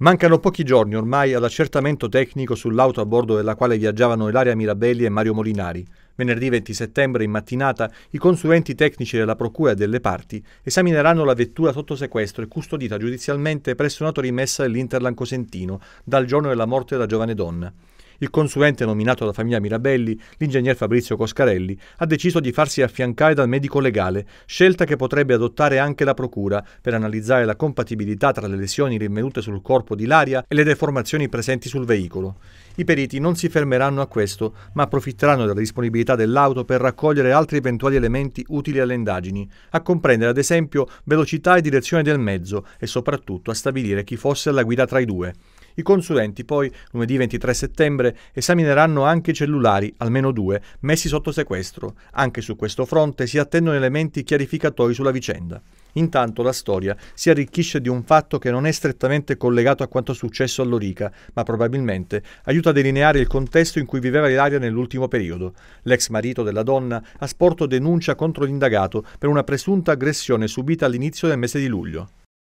Mancano pochi giorni ormai all'accertamento tecnico sull'auto a bordo della quale viaggiavano Ilaria Mirabelli e Mario Molinari. Venerdì 20 settembre in mattinata i consulenti tecnici della Procura e delle parti esamineranno la vettura sotto sequestro e custodita giudizialmente presso una torimessa dell'Interland Cosentino dal giorno della morte della giovane donna. Il consulente nominato dalla famiglia Mirabelli, l'ingegner Fabrizio Coscarelli, ha deciso di farsi affiancare dal medico legale, scelta che potrebbe adottare anche la Procura per analizzare la compatibilità tra le lesioni rinvenute sul corpo di Laria e le deformazioni presenti sul veicolo. I periti non si fermeranno a questo, ma approfitteranno della disponibilità dell'auto per raccogliere altri eventuali elementi utili alle indagini, a comprendere ad esempio velocità e direzione del mezzo e soprattutto a stabilire chi fosse alla guida tra i due. I consulenti poi, lunedì 23 settembre, esamineranno anche i cellulari, almeno due, messi sotto sequestro. Anche su questo fronte si attendono elementi chiarificatori sulla vicenda. Intanto la storia si arricchisce di un fatto che non è strettamente collegato a quanto successo a Lorica, ma probabilmente aiuta a delineare il contesto in cui viveva Ilaria nell'ultimo periodo. L'ex marito della donna ha sporto denuncia contro l'indagato per una presunta aggressione subita all'inizio del mese di luglio.